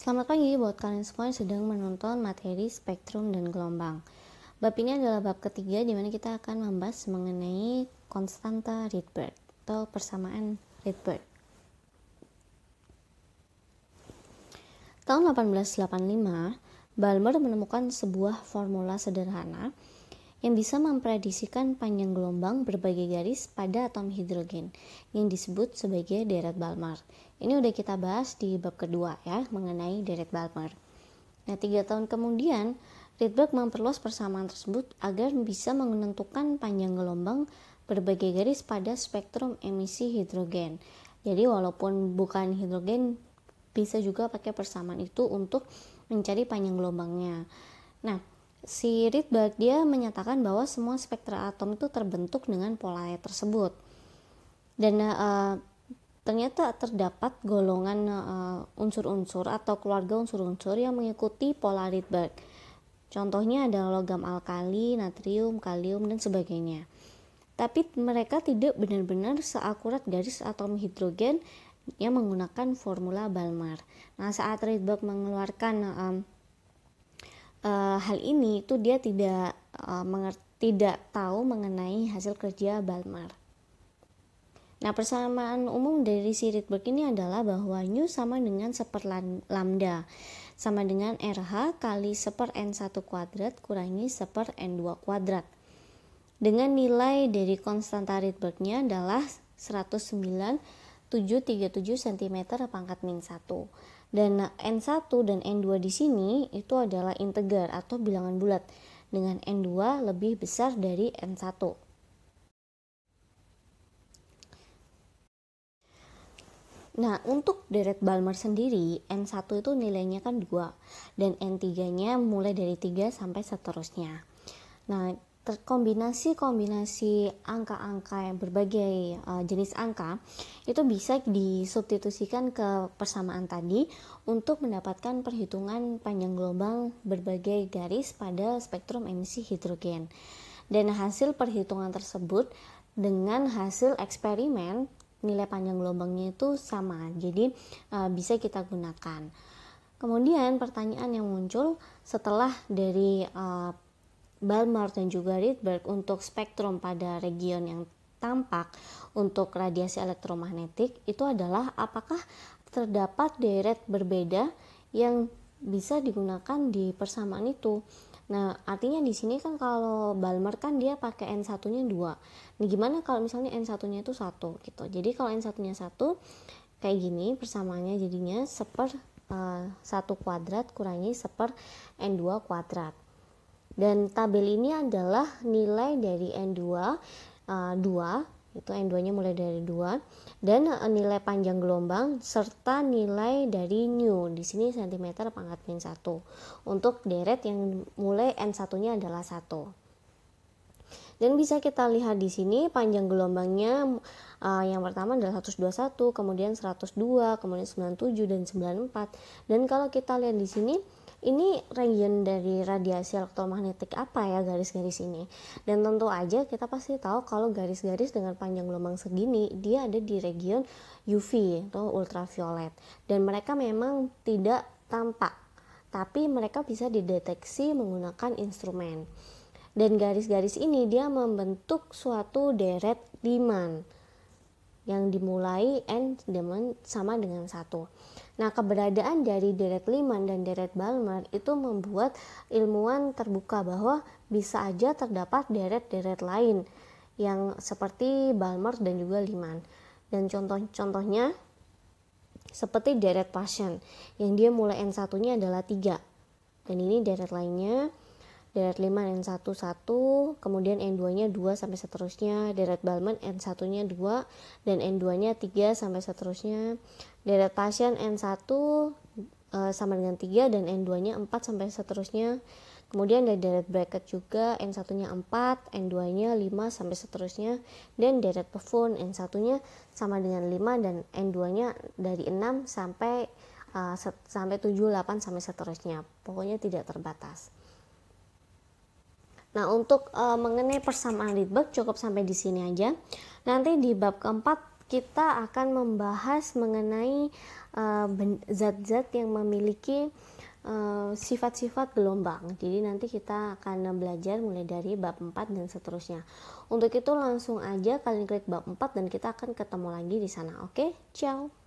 Selamat pagi buat kalian semua yang sedang menonton materi spektrum dan gelombang. Bab ini adalah bab ketiga di mana kita akan membahas mengenai konstanta Rydberg atau persamaan Rydberg. Tahun 1885, Balmer menemukan sebuah formula sederhana yang bisa memprediksikan panjang gelombang berbagai garis pada atom hidrogen yang disebut sebagai deret Balmer. Ini udah kita bahas di bab kedua ya mengenai deret Balmer. Nah, tiga tahun kemudian Rydberg memperluas persamaan tersebut agar bisa menentukan panjang gelombang berbagai garis pada spektrum emisi hidrogen. Jadi walaupun bukan hidrogen bisa juga pakai persamaan itu untuk mencari panjang gelombangnya. Nah, si Rydberg dia menyatakan bahwa semua spektra atom itu terbentuk dengan pola tersebut dan uh, ternyata terdapat golongan eh, unsur-unsur uh, atau keluarga unsur-unsur yang mengikuti pola Rydberg contohnya ada logam alkali, natrium, kalium dan sebagainya tapi mereka tidak benar-benar seakurat garis atom hidrogen yang menggunakan formula Balmer nah saat Rydberg mengeluarkan um, Eh, hal ini itu dia tidak uh, tidak tahu mengenai hasil kerja Balmer. Nah, persamaan umum dari si Rydberg ini adalah bahwa nu sama dengan seper lambda sama dengan RH kali seper N1 kuadrat kurangi seper N2 kuadrat. Dengan nilai dari konstanta Rydbergnya adalah 109,737 cm pangkat min 1. Dan N1 dan N2 di sini itu adalah integer atau bilangan bulat dengan N2 lebih besar dari N1. Nah, untuk deret Balmer sendiri, N1 itu nilainya kan 2 dan N3-nya mulai dari 3 sampai seterusnya. Nah, kombinasi-kombinasi angka-angka yang berbagai uh, jenis angka itu bisa disubstitusikan ke persamaan tadi untuk mendapatkan perhitungan panjang gelombang berbagai garis pada spektrum emisi hidrogen. Dan hasil perhitungan tersebut dengan hasil eksperimen nilai panjang gelombangnya itu sama. Jadi uh, bisa kita gunakan. Kemudian pertanyaan yang muncul setelah dari uh, Balmer dan juga Rydberg untuk spektrum pada region yang tampak untuk radiasi elektromagnetik itu adalah apakah terdapat deret berbeda yang bisa digunakan di persamaan itu. Nah, artinya di sini kan kalau Balmer kan dia pakai N1-nya 2. Nah, gimana kalau misalnya N1-nya itu 1 gitu. Jadi kalau N1-nya 1 kayak gini persamaannya jadinya seper eh, satu 1 kuadrat kurangi seper N2 kuadrat. Dan tabel ini adalah nilai dari N2 uh, 2 itu N2-nya mulai dari 2 dan uh, nilai panjang gelombang serta nilai dari nu di sini cm pangkat min 1 untuk deret yang mulai N1-nya adalah 1 dan bisa kita lihat di sini panjang gelombangnya uh, yang pertama adalah 121 kemudian 102 kemudian 97 dan 94 dan kalau kita lihat di sini ini region dari radiasi elektromagnetik apa ya garis-garis ini dan tentu aja kita pasti tahu kalau garis-garis dengan panjang gelombang segini dia ada di region UV atau ultraviolet dan mereka memang tidak tampak tapi mereka bisa dideteksi menggunakan instrumen dan garis-garis ini dia membentuk suatu deret Riemann yang dimulai n sama dengan satu. Nah, keberadaan dari deret Liman dan deret Balmer itu membuat ilmuwan terbuka bahwa bisa aja terdapat deret-deret lain yang seperti Balmer dan juga Liman. Dan contoh-contohnya seperti deret pasien yang dia mulai n satunya adalah tiga Dan ini deret lainnya deret 5 N1 1 kemudian N2 nya 2 sampai seterusnya deret Balman N1 nya 2 dan N2 nya 3 sampai seterusnya deret pasien N1 e, eh, sama dengan 3 dan N2 nya 4 sampai seterusnya kemudian dari deret bracket juga N1 nya 4 N2 nya 5 sampai seterusnya dan deret pefun N1 nya sama dengan 5 dan N2 nya dari 6 sampai e, sampai 7 8 sampai seterusnya pokoknya tidak terbatas Nah, untuk e, mengenai persamaan Rydberg cukup sampai di sini aja. Nanti di bab keempat kita akan membahas mengenai eh, zat-zat e, yang memiliki eh, sifat-sifat e, gelombang. Jadi nanti kita akan belajar mulai dari bab 4 dan seterusnya. Untuk itu langsung aja kalian klik bab 4 dan kita akan ketemu lagi di sana. Oke, ciao.